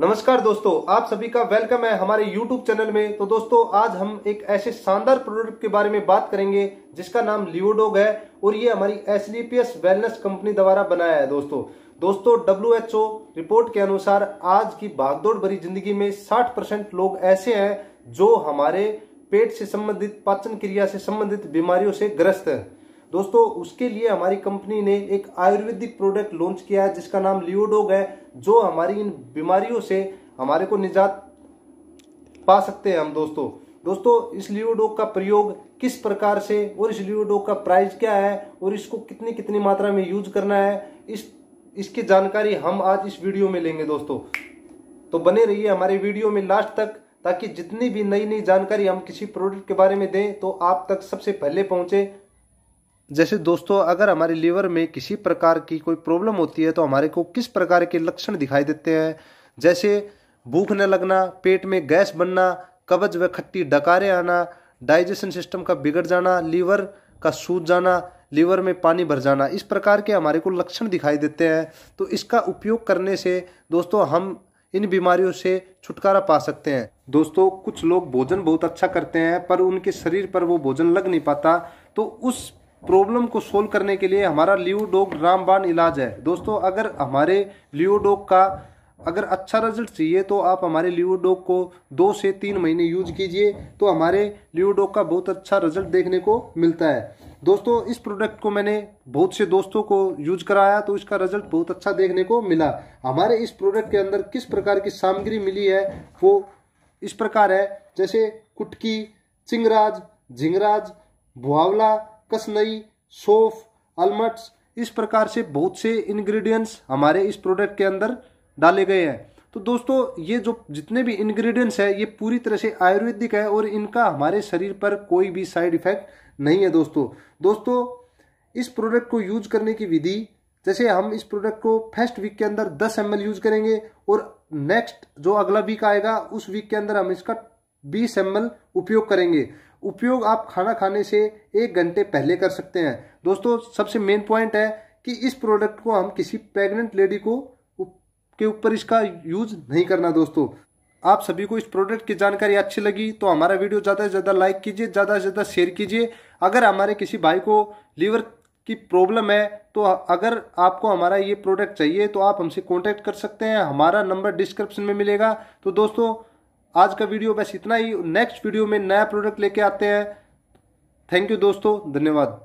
नमस्कार दोस्तों आप सभी का वेलकम है हमारे यूट्यूब चैनल में तो दोस्तों आज हम एक ऐसे शानदार प्रोडक्ट के बारे में बात करेंगे जिसका नाम लियोडोग है और ये हमारी एस वेलनेस कंपनी द्वारा बनाया है दोस्तों दोस्तों डब्ल्यू रिपोर्ट के अनुसार आज की भागदौड़ भरी जिंदगी में साठ परसेंट लोग ऐसे हैं जो हमारे पेट से संबंधित पाचन क्रिया से संबंधित बीमारियों से ग्रस्त है दोस्तों उसके लिए हमारी कंपनी ने एक आयुर्वेदिक प्रोडक्ट लॉन्च किया है जिसका नाम लियोडोग है जो हमारी इन बीमारियों से हमारे को निजात पा सकते हैं हम दोस्तों दोस्तों इस लियोडोग का प्रयोग किस प्रकार से और इस लियोडोग का प्राइस क्या है और इसको कितनी कितनी मात्रा में यूज करना है इस इसकी जानकारी हम आज इस वीडियो में लेंगे दोस्तों तो बने रहिए हमारे वीडियो में लास्ट तक ताकि जितनी भी नई नई जानकारी हम किसी प्रोडक्ट के बारे में दें तो आप तक सबसे पहले पहुंचे जैसे दोस्तों अगर हमारे लीवर में किसी प्रकार की कोई प्रॉब्लम होती है तो हमारे को किस प्रकार के लक्षण दिखाई देते हैं जैसे भूख न लगना पेट में गैस बनना कब्ज व खट्टी डकारें आना डाइजेशन सिस्टम का बिगड़ जाना लीवर का सूज जाना लीवर में पानी भर जाना इस प्रकार के हमारे को लक्षण दिखाई देते हैं तो इसका उपयोग करने से दोस्तों हम इन बीमारियों से छुटकारा पा सकते हैं दोस्तों कुछ लोग भोजन बहुत अच्छा करते हैं पर उनके शरीर पर वो भोजन लग नहीं पाता तो उस प्रॉब्लम को सोल्व करने के लिए हमारा लियोडोग रामबान इलाज है दोस्तों अगर हमारे लियोडोग का अगर अच्छा रिजल्ट चाहिए तो आप हमारे लियोडोग को दो से तीन महीने यूज कीजिए तो हमारे लियोडोग का बहुत अच्छा रिजल्ट देखने को मिलता है दोस्तों इस प्रोडक्ट को मैंने बहुत से दोस्तों को यूज कराया तो इसका रिजल्ट बहुत अच्छा देखने को मिला हमारे इस प्रोडक्ट के अंदर किस प्रकार की सामग्री मिली है वो इस प्रकार है जैसे कुटकी चिंगराज झिंगराज भुआवला कसनई सोफ अलमट्स इस प्रकार से बहुत से इंग्रेडिएंट्स हमारे इस प्रोडक्ट के अंदर डाले गए हैं तो दोस्तों ये जो जितने भी इंग्रेडिएंट्स है ये पूरी तरह से आयुर्वेदिक है और इनका हमारे शरीर पर कोई भी साइड इफेक्ट नहीं है दोस्तों दोस्तों इस प्रोडक्ट को यूज करने की विधि जैसे हम इस प्रोडक्ट को फर्स्ट वीक के अंदर 10 एम यूज करेंगे और नेक्स्ट जो अगला वीक आएगा उस वीक के अंदर हम इसका बीस एम उपयोग करेंगे उपयोग आप खाना खाने से एक घंटे पहले कर सकते हैं दोस्तों सबसे मेन पॉइंट है कि इस प्रोडक्ट को हम किसी प्रेग्नेंट लेडी को के ऊपर इसका यूज नहीं करना दोस्तों आप सभी को इस प्रोडक्ट की जानकारी अच्छी लगी तो हमारा वीडियो ज़्यादा से ज़्यादा लाइक कीजिए ज़्यादा से ज़्यादा शेयर कीजिए अगर हमारे किसी भाई को लीवर की प्रॉब्लम है तो अगर आपको हमारा ये प्रोडक्ट चाहिए तो आप हमसे कॉन्टैक्ट कर सकते हैं हमारा नंबर डिस्क्रिप्शन में मिलेगा तो दोस्तों आज का वीडियो बस इतना ही नेक्स्ट वीडियो में नया प्रोडक्ट लेके आते हैं थैंक यू दोस्तों धन्यवाद